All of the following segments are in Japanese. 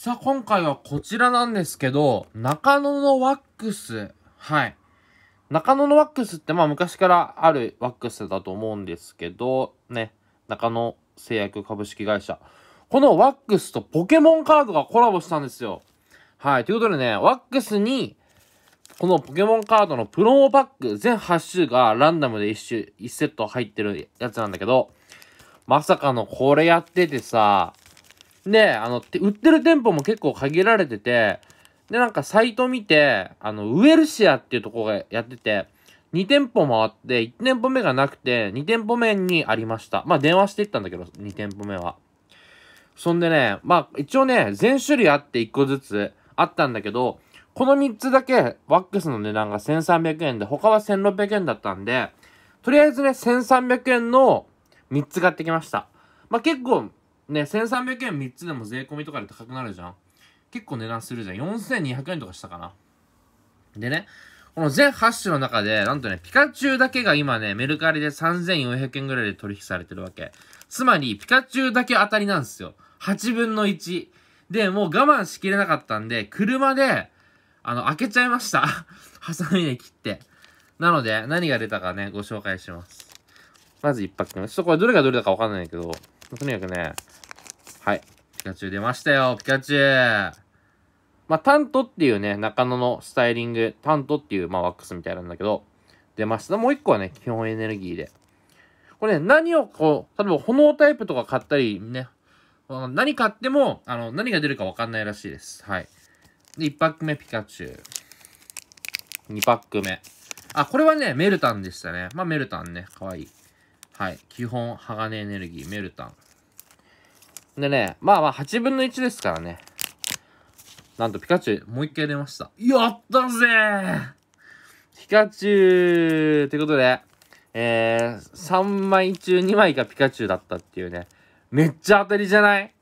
さあ、今回はこちらなんですけど、中野のワックス。はい。中野のワックスって、まあ昔からあるワックスだと思うんですけど、ね、中野製薬株式会社。このワックスとポケモンカードがコラボしたんですよ。はい。ということでね、ワックスに、このポケモンカードのプロモパック全8種がランダムで1種、1セット入ってるやつなんだけど、まさかのこれやっててさ、で、あの、売ってる店舗も結構限られてて、で、なんかサイト見て、あの、ウエルシアっていうとこがやってて、2店舗もあって、1店舗目がなくて、2店舗目にありました。まあ、電話していったんだけど、2店舗目は。そんでね、まあ、一応ね、全種類あって1個ずつあったんだけど、この3つだけ、ワックスの値段が1300円で、他は1600円だったんで、とりあえずね、1300円の3つ買ってきました。まあ、結構、ね、1300円3つでも税込みとかで高くなるじゃん。結構値段するじゃん。4200円とかしたかな。でね、この全8種の中で、なんとね、ピカチュウだけが今ね、メルカリで3400円ぐらいで取引されてるわけ。つまり、ピカチュウだけ当たりなんですよ。8分の1。で、もう我慢しきれなかったんで、車で、あの、開けちゃいました。ハサミで切って。なので、何が出たかね、ご紹介します。まず1泊目。ちょっとこれどれがどれだかわかんないけど、とにかくね、はい。ピカチュウ出ましたよ、ピカチュウまあ、タントっていうね、中野のスタイリング、タントっていう、まあ、ワックスみたいなんだけど、出ました。もう一個はね、基本エネルギーで。これね、何をこう、例えば炎タイプとか買ったりね、何買っても、あの、何が出るか分かんないらしいです。はい。で、1パック目ピカチュウ。2パック目。あ、これはね、メルタンでしたね。まあ、メルタンね、かわいい。はい。基本、鋼エネルギー、メルタン。でね、まあまあ、8分の1ですからね。なんと、ピカチュウ、もう一回出ました。やったぜピカチュウということで、えー、3枚中2枚がピカチュウだったっていうね。めっちゃ当たりじゃない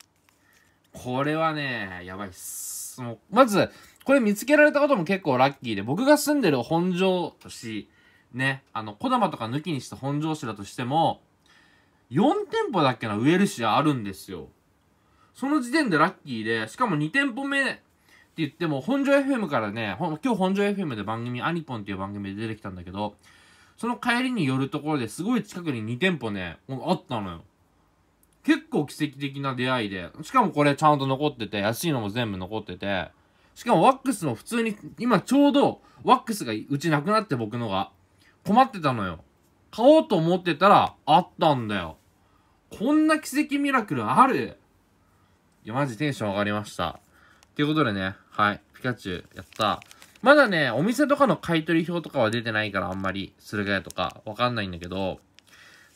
これはね、やばいっす。もう、まず、これ見つけられたことも結構ラッキーで、僕が住んでる本庄市ね、あの、小玉とか抜きにして本庄市だとしても、4店舗だっけな、ウエルシアあるんですよ。その時点でラッキーで、しかも2店舗目って言っても、本庄 FM からね、今日本庄 FM で番組、アニポンっていう番組で出てきたんだけど、その帰りに寄るところですごい近くに2店舗ね、あったのよ。結構奇跡的な出会いで、しかもこれちゃんと残ってて、安いのも全部残ってて、しかもワックスも普通に、今ちょうどワックスがうちなくなって僕のが、困ってたのよ。買おうと思ってたらあったんだよ。こんな奇跡ミラクルあるいや、マジテンション上がりました。ということでね、はい、ピカチュウ、やった。まだね、お店とかの買取表とかは出てないから、あんまり、駿河屋とか、わかんないんだけど、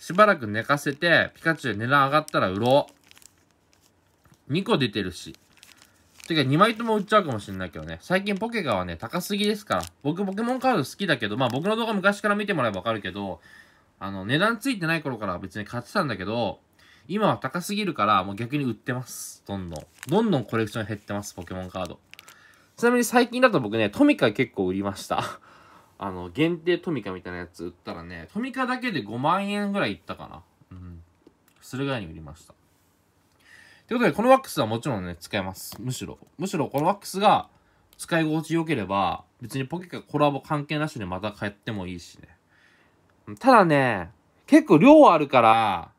しばらく寝かせて、ピカチュウ値段上がったら売ろう。2個出てるし。てか2枚とも売っちゃうかもしれないけどね。最近ポケカはね、高すぎですから。僕、ポケモンカード好きだけど、まあ僕の動画昔から見てもらえばわかるけど、あの、値段ついてない頃から別に買ってたんだけど、今は高すぎるから、もう逆に売ってます。どんどん。どんどんコレクション減ってます、ポケモンカード。ちなみに最近だと僕ね、トミカ結構売りました。あの、限定トミカみたいなやつ売ったらね、トミカだけで5万円ぐらいいったかな。うん。するぐらいに売りました。ということで、このワックスはもちろんね、使えます。むしろ。むしろ、このワックスが使い心地良ければ、別にポケカコラボ関係なしでまた買ってもいいしね。ただね、結構量あるから、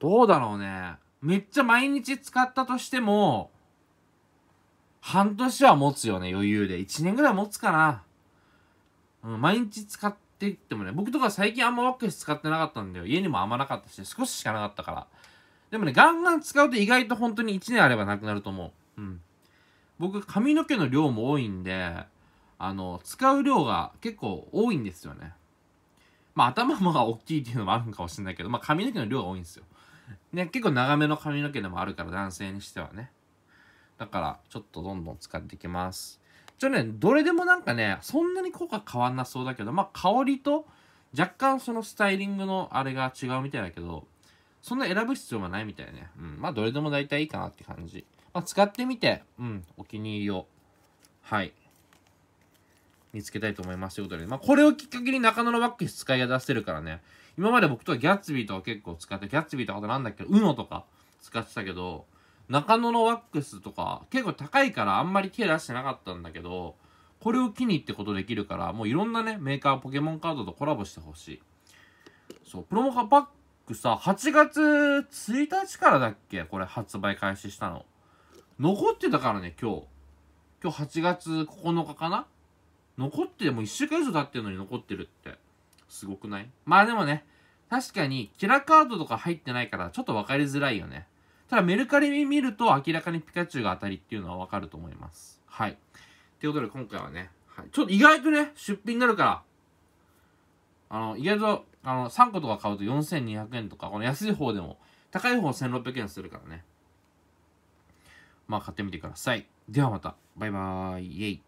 どうだろうね。めっちゃ毎日使ったとしても、半年は持つよね、余裕で。1年ぐらい持つかな。うん、毎日使っていってもね、僕とか最近あんまワックス使ってなかったんだよ。家にもあんまなかったし、少ししかなかったから。でもね、ガンガン使うと意外と本当に1年あればなくなると思う。うん。僕、髪の毛の量も多いんで、あの、使う量が結構多いんですよね。まあ、頭もが大きいっていうのもあるんかもしれないけど、まあ、髪の毛の量が多いんですよ。ね、結構長めの髪の毛でもあるから、男性にしてはね。だから、ちょっとどんどん使っていきます。ちょね、どれでもなんかね、そんなに効果変わんなそうだけど、まあ、香りと、若干そのスタイリングのあれが違うみたいだけど、そんな選ぶ必要はないみたいね。うん。まあ、どれでも大体いいかなって感じ。まあ、使ってみて、うん、お気に入りを、はい、見つけたいと思いますということで、まあ、これをきっかけに中野のワックス使い出してるからね。今まで僕とはギャッツビーとか結構使って、ギャッツビーとかとなんだっけ、UNO とか使ってたけど、中野のワックスとか結構高いからあんまり手出してなかったんだけど、これを機にってことできるから、もういろんなね、メーカー、ポケモンカードとコラボしてほしい。そう、プロモパックさ、8月1日からだっけこれ発売開始したの。残ってたからね、今日。今日8月9日かな残って、もう1週間以上経ってるのに残ってるって。すごくないまあでもね、確かにキラカードとか入ってないからちょっと分かりづらいよね。ただメルカリ見ると明らかにピカチュウが当たりっていうのはわかると思います。はい。ということで今回はね、はい、ちょっと意外とね、出品になるから、あの、意外と、あの、3個とか買うと4200円とか、この安い方でも、高い方1600円するからね。まあ、買ってみてください。ではまた。バイバーイ。イェイ。